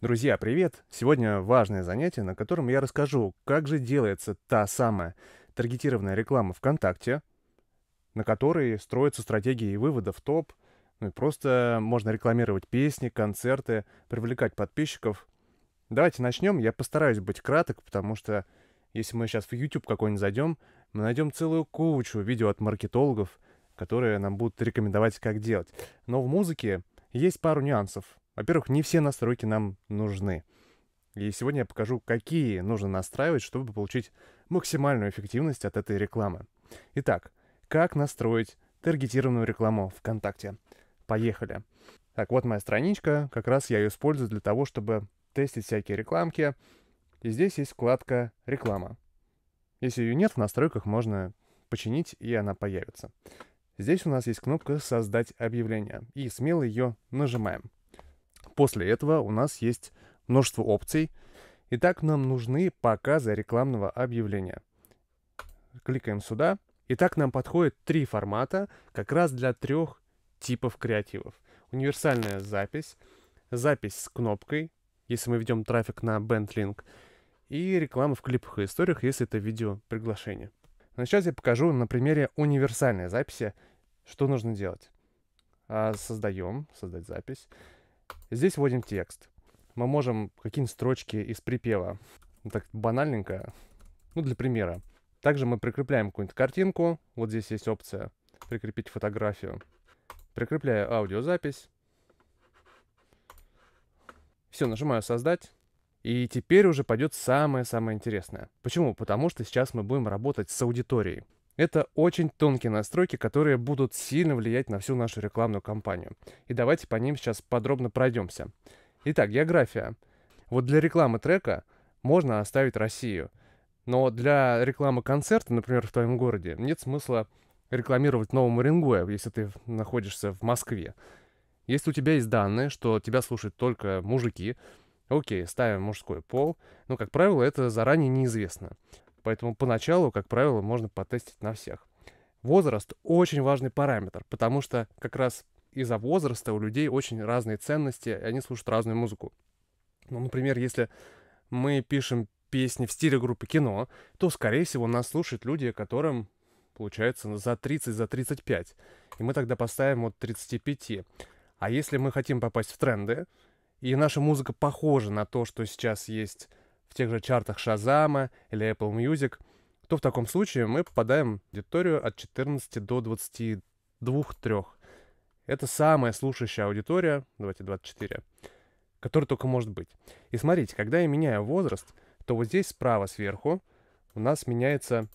Друзья, привет! Сегодня важное занятие, на котором я расскажу, как же делается та самая таргетированная реклама ВКонтакте, на которой строятся стратегии выводов топ, ну и просто можно рекламировать песни, концерты, привлекать подписчиков. Давайте начнем, я постараюсь быть краток, потому что если мы сейчас в YouTube какой-нибудь зайдем, мы найдем целую кучу видео от маркетологов, которые нам будут рекомендовать, как делать. Но в музыке есть пару нюансов. Во-первых, не все настройки нам нужны. И сегодня я покажу, какие нужно настраивать, чтобы получить максимальную эффективность от этой рекламы. Итак, как настроить таргетированную рекламу ВКонтакте? Поехали. Так, вот моя страничка. Как раз я ее использую для того, чтобы тестить всякие рекламки. И здесь есть вкладка «Реклама». Если ее нет, в настройках можно починить, и она появится. Здесь у нас есть кнопка «Создать объявление», и смело ее нажимаем. После этого у нас есть множество опций. Итак, нам нужны показы рекламного объявления. Кликаем сюда. Итак, нам подходят три формата как раз для трех типов креативов. Универсальная запись, запись с кнопкой, если мы ведем трафик на BandLink, и реклама в клипах и историях, если это видео приглашение. Но сейчас я покажу на примере универсальной записи, что нужно делать. А, Создаем, создать запись. Здесь вводим текст. Мы можем какие-нибудь строчки из припева. Ну, так банальненько. Ну, для примера. Также мы прикрепляем какую-нибудь картинку. Вот здесь есть опция прикрепить фотографию. Прикрепляю аудиозапись. Все, нажимаю «Создать». И теперь уже пойдет самое-самое интересное. Почему? Потому что сейчас мы будем работать с аудиторией. Это очень тонкие настройки, которые будут сильно влиять на всю нашу рекламную кампанию. И давайте по ним сейчас подробно пройдемся. Итак, география. Вот для рекламы трека можно оставить Россию. Но для рекламы концерта, например, в твоем городе, нет смысла рекламировать новому Рингуэ, если ты находишься в Москве. Если у тебя есть данные, что тебя слушают только мужики, окей, ставим мужской пол, но, как правило, это заранее неизвестно. Поэтому поначалу, как правило, можно потестить на всех. Возраст очень важный параметр, потому что как раз из-за возраста у людей очень разные ценности, и они слушают разную музыку. Ну, например, если мы пишем песни в стиле группы кино, то, скорее всего, нас слушают люди, которым, получается, за 30, за 35. И мы тогда поставим от 35. А если мы хотим попасть в тренды, и наша музыка похожа на то, что сейчас есть в тех же чартах Шазама или Apple Music, то в таком случае мы попадаем в аудиторию от 14 до 22-3. Это самая слушающая аудитория, давайте 24, которая только может быть. И смотрите, когда я меняю возраст, то вот здесь справа сверху у нас меняется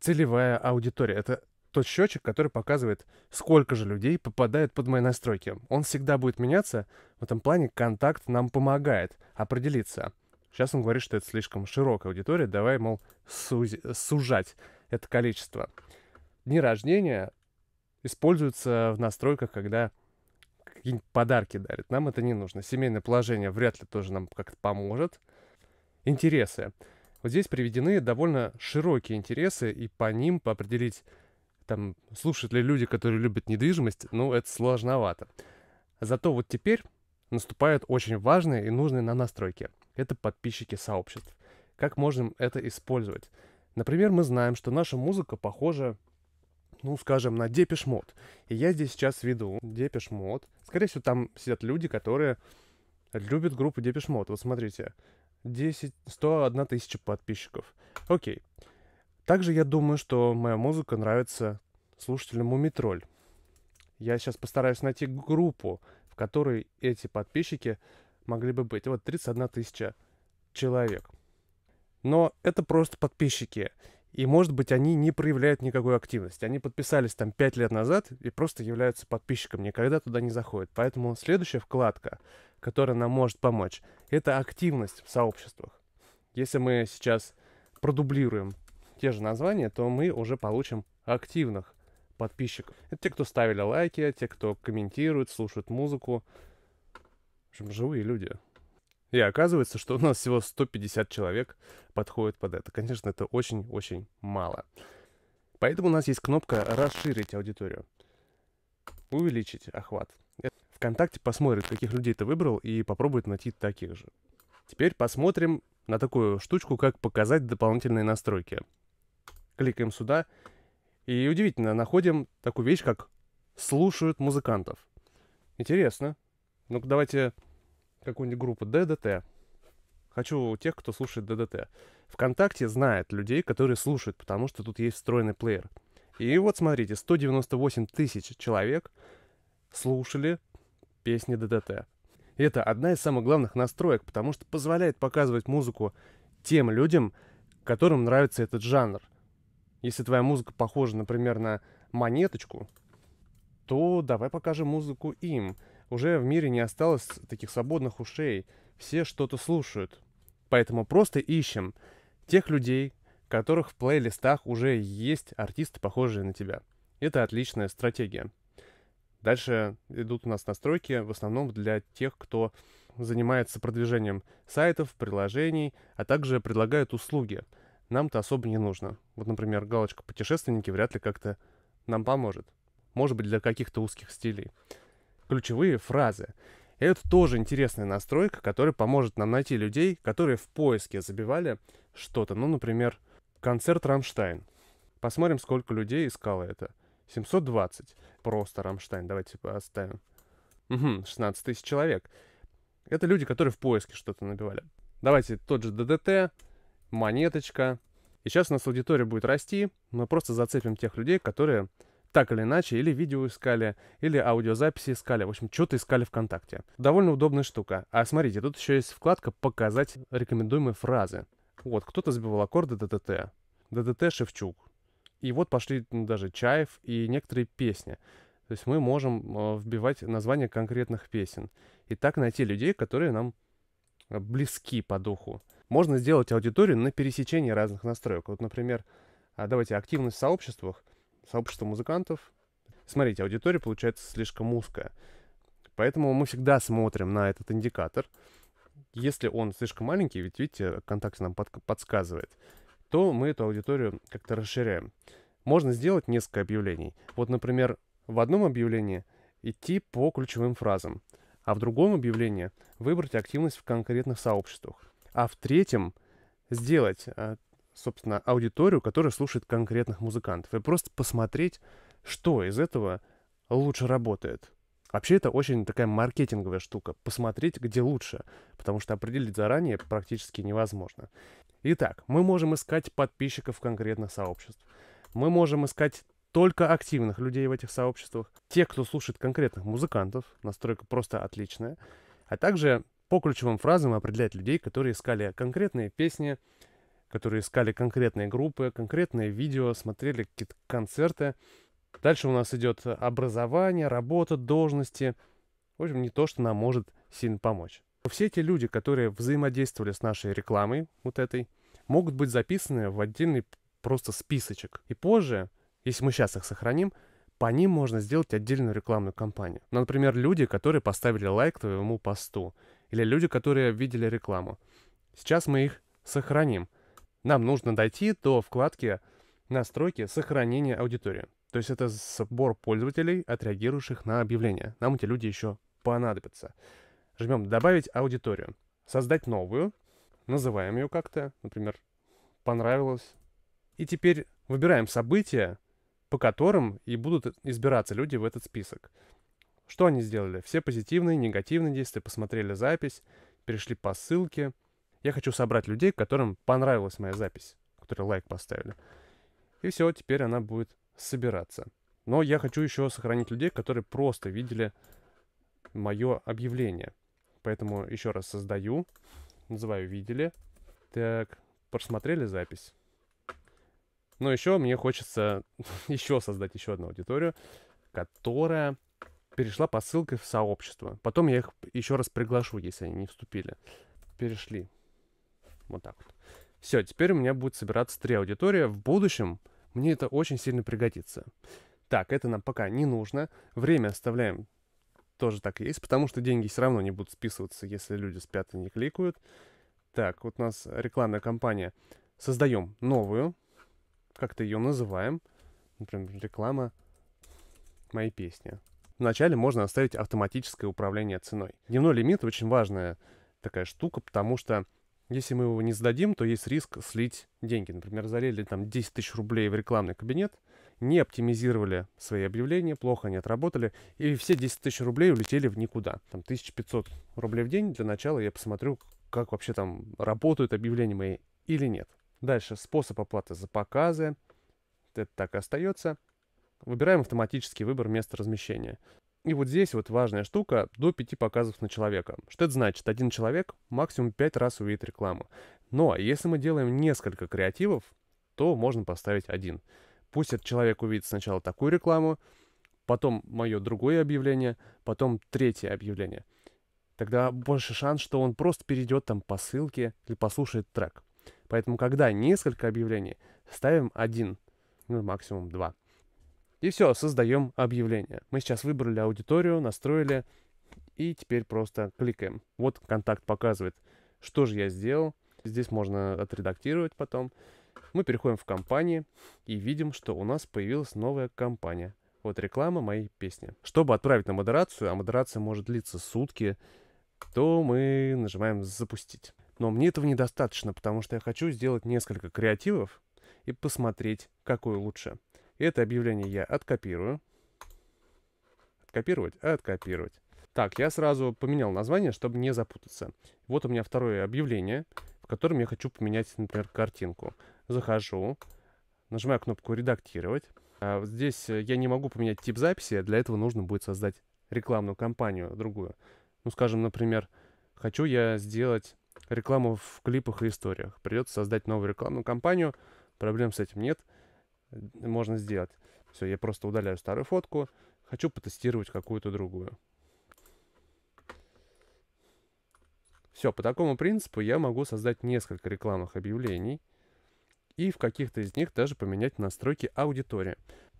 целевая аудитория. Это тот счетчик, который показывает, сколько же людей попадает под мои настройки. Он всегда будет меняться. В этом плане контакт нам помогает определиться, Сейчас он говорит, что это слишком широкая аудитория, давай, мол, сузи, сужать это количество. Дни рождения используются в настройках, когда какие-нибудь подарки дарят. Нам это не нужно. Семейное положение вряд ли тоже нам как-то поможет. Интересы. Вот здесь приведены довольно широкие интересы, и по ним определить, там, слушают ли люди, которые любят недвижимость, ну, это сложновато. Зато вот теперь наступают очень важные и нужные на настройки. Это подписчики сообществ. Как можем это использовать? Например, мы знаем, что наша музыка похожа, ну, скажем, на Depeche Mode. И я здесь сейчас веду Depeche Mode. Скорее всего, там сидят люди, которые любят группу Depeche Mode. Вот смотрите, 10, 101 тысяча подписчиков. Окей. Также я думаю, что моя музыка нравится слушателям Мумитроль. Я сейчас постараюсь найти группу, которой эти подписчики могли бы быть. Вот 31 тысяча человек. Но это просто подписчики. И, может быть, они не проявляют никакой активности. Они подписались там 5 лет назад и просто являются подписчиком, никогда туда не заходят. Поэтому следующая вкладка, которая нам может помочь, это активность в сообществах. Если мы сейчас продублируем те же названия, то мы уже получим активных подписчиков. Это те, кто ставили лайки, те, кто комментирует, слушает музыку. В общем, живые люди. И оказывается, что у нас всего 150 человек подходит под это. Конечно, это очень-очень мало. Поэтому у нас есть кнопка «Расширить аудиторию». Увеличить охват. ВКонтакте посмотрит, каких людей ты выбрал, и попробует найти таких же. Теперь посмотрим на такую штучку, как «Показать дополнительные настройки». Кликаем сюда, и удивительно, находим такую вещь, как слушают музыкантов. Интересно. Ну-ка давайте какую-нибудь группу ДДТ. Хочу тех, кто слушает ДДТ. ВКонтакте знает людей, которые слушают, потому что тут есть встроенный плеер. И вот смотрите, 198 тысяч человек слушали песни ДДТ. И это одна из самых главных настроек, потому что позволяет показывать музыку тем людям, которым нравится этот жанр – если твоя музыка похожа, например, на монеточку, то давай покажем музыку им. Уже в мире не осталось таких свободных ушей. Все что-то слушают. Поэтому просто ищем тех людей, которых в плейлистах уже есть артисты, похожие на тебя. Это отличная стратегия. Дальше идут у нас настройки, в основном для тех, кто занимается продвижением сайтов, приложений, а также предлагает услуги – нам-то особо не нужно. Вот, например, галочка «Путешественники» вряд ли как-то нам поможет. Может быть, для каких-то узких стилей. Ключевые фразы. Это тоже интересная настройка, которая поможет нам найти людей, которые в поиске забивали что-то. Ну, например, концерт «Рамштайн». Посмотрим, сколько людей искало это. 720. Просто «Рамштайн». Давайте поставим. Угу, 16 тысяч человек. Это люди, которые в поиске что-то набивали. Давайте тот же ДДТ, монеточка. И сейчас у нас аудитория будет расти, мы просто зацепим тех людей, которые так или иначе или видео искали, или аудиозаписи искали, в общем, что-то искали ВКонтакте. Довольно удобная штука. А смотрите, тут еще есть вкладка «Показать рекомендуемые фразы». Вот, кто-то сбивал аккорды ДДТ, ДДТ Шевчук. И вот пошли даже Чаев и некоторые песни. То есть мы можем э, вбивать названия конкретных песен. И так найти людей, которые нам близки по духу можно сделать аудиторию на пересечении разных настроек. Вот, например, а, давайте активность в сообществах, сообщество музыкантов. Смотрите, аудитория получается слишком узкая. Поэтому мы всегда смотрим на этот индикатор. Если он слишком маленький, ведь видите, контакт нам под, подсказывает, то мы эту аудиторию как-то расширяем. Можно сделать несколько объявлений. Вот, например, в одном объявлении идти по ключевым фразам, а в другом объявлении выбрать активность в конкретных сообществах а в третьем сделать, а, собственно, аудиторию, которая слушает конкретных музыкантов, и просто посмотреть, что из этого лучше работает. Вообще это очень такая маркетинговая штука, посмотреть, где лучше, потому что определить заранее практически невозможно. Итак, мы можем искать подписчиков конкретных сообществ. Мы можем искать только активных людей в этих сообществах, тех, кто слушает конкретных музыкантов, настройка просто отличная, а также по ключевым фразам определять людей, которые искали конкретные песни, которые искали конкретные группы, конкретные видео, смотрели какие-то концерты. Дальше у нас идет образование, работа, должности. В общем, не то, что нам может сильно помочь. Все эти люди, которые взаимодействовали с нашей рекламой, вот этой, могут быть записаны в отдельный просто списочек. И позже, если мы сейчас их сохраним, по ним можно сделать отдельную рекламную кампанию. например, люди, которые поставили лайк твоему посту, или люди, которые видели рекламу. Сейчас мы их сохраним. Нам нужно дойти до вкладки «Настройки сохранения аудитории». То есть это сбор пользователей, отреагирующих на объявление. Нам эти люди еще понадобятся. Жмем «Добавить аудиторию». Создать новую. Называем ее как-то. Например, «Понравилось». И теперь выбираем события, по которым и будут избираться люди в этот список. Что они сделали? Все позитивные, негативные действия, посмотрели запись, перешли по ссылке. Я хочу собрать людей, которым понравилась моя запись, которые лайк поставили. И все, теперь она будет собираться. Но я хочу еще сохранить людей, которые просто видели мое объявление. Поэтому еще раз создаю, называю «Видели». Так, просмотрели запись. Но еще мне хочется еще создать еще одну аудиторию, которая перешла по ссылке в сообщество. Потом я их еще раз приглашу, если они не вступили. Перешли. Вот так вот. Все, теперь у меня будет собираться три аудитории. В будущем мне это очень сильно пригодится. Так, это нам пока не нужно. Время оставляем тоже так есть, потому что деньги все равно не будут списываться, если люди спят и не кликают. Так, вот у нас рекламная кампания. Создаем новую. Как-то ее называем. Например, реклама моей песни. Вначале можно оставить автоматическое управление ценой. Дневной лимит очень важная такая штука, потому что если мы его не сдадим, то есть риск слить деньги. Например, залили там 10 тысяч рублей в рекламный кабинет, не оптимизировали свои объявления, плохо не отработали, и все 10 тысяч рублей улетели в никуда. Там 1500 рублей в день для начала я посмотрю, как вообще там работают объявления мои или нет. Дальше способ оплаты за показы. Это так и остается. Выбираем автоматический выбор места размещения. И вот здесь вот важная штука – до 5 показов на человека. Что это значит? Один человек максимум 5 раз увидит рекламу. Но ну, а если мы делаем несколько креативов, то можно поставить один. Пусть этот человек увидит сначала такую рекламу, потом мое другое объявление, потом третье объявление. Тогда больше шанс, что он просто перейдет там по ссылке или послушает трек. Поэтому, когда несколько объявлений, ставим один, ну максимум два. И все, создаем объявление. Мы сейчас выбрали аудиторию, настроили, и теперь просто кликаем. Вот контакт показывает, что же я сделал. Здесь можно отредактировать потом. Мы переходим в компании и видим, что у нас появилась новая компания. Вот реклама моей песни. Чтобы отправить на модерацию, а модерация может длиться сутки, то мы нажимаем «Запустить». Но мне этого недостаточно, потому что я хочу сделать несколько креативов и посмотреть, какой лучше. Это объявление я откопирую. Откопировать? Откопировать. Так, я сразу поменял название, чтобы не запутаться. Вот у меня второе объявление, в котором я хочу поменять, например, картинку. Захожу, нажимаю кнопку «Редактировать». А здесь э, я не могу поменять тип записи, для этого нужно будет создать рекламную кампанию другую. Ну, скажем, например, хочу я сделать рекламу в клипах и историях. Придется создать новую рекламную кампанию, проблем с этим нет – Э, можно сделать. Все, я просто удаляю старую фотку. Хочу потестировать какую-то другую. Все, по такому принципу я могу создать несколько рекламных объявлений и в каких-то из них даже поменять настройки аудитории.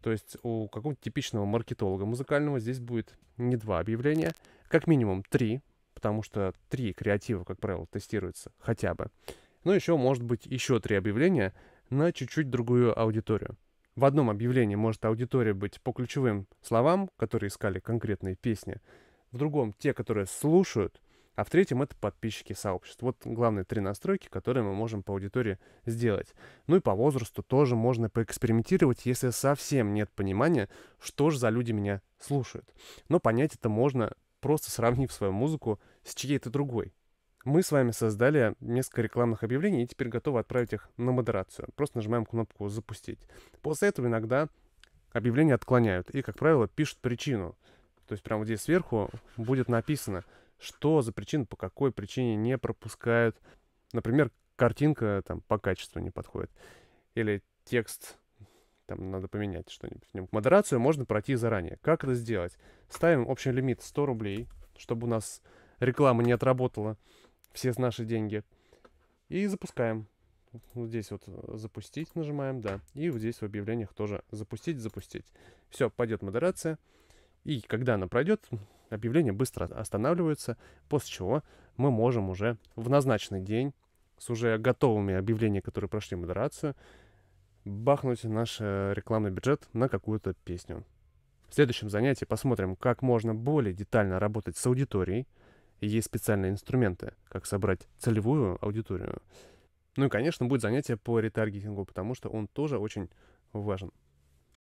То есть у какого то типичного маркетолога музыкального здесь будет не два объявления, как минимум три, потому что три креатива, как правило, тестируются хотя бы. Но еще может быть еще три объявления, на чуть-чуть другую аудиторию. В одном объявлении может аудитория быть по ключевым словам, которые искали конкретные песни, в другом — те, которые слушают, а в третьем — это подписчики сообществ. Вот главные три настройки, которые мы можем по аудитории сделать. Ну и по возрасту тоже можно поэкспериментировать, если совсем нет понимания, что же за люди меня слушают. Но понять это можно, просто сравнив свою музыку с чьей-то другой. Мы с вами создали несколько рекламных объявлений и теперь готовы отправить их на модерацию. Просто нажимаем кнопку «Запустить». После этого иногда объявления отклоняют и, как правило, пишут причину. То есть прямо здесь сверху будет написано, что за причина, по какой причине не пропускают. Например, картинка там по качеству не подходит. Или текст там надо поменять что-нибудь Модерацию можно пройти заранее. Как это сделать? Ставим общий лимит 100 рублей, чтобы у нас реклама не отработала все наши деньги. И запускаем. Вот здесь вот э, запустить нажимаем, да. И вот здесь в объявлениях тоже запустить, запустить. Все, пойдет модерация. И когда она пройдет, объявление быстро останавливается, после чего мы можем уже в назначенный день с уже готовыми объявлениями, которые прошли модерацию, бахнуть наш э, рекламный бюджет на какую-то песню. В следующем занятии посмотрим, как можно более детально работать с аудиторией, есть специальные инструменты, как собрать целевую аудиторию. Ну и, конечно, будет занятие по ретаргетингу, потому что он тоже очень важен.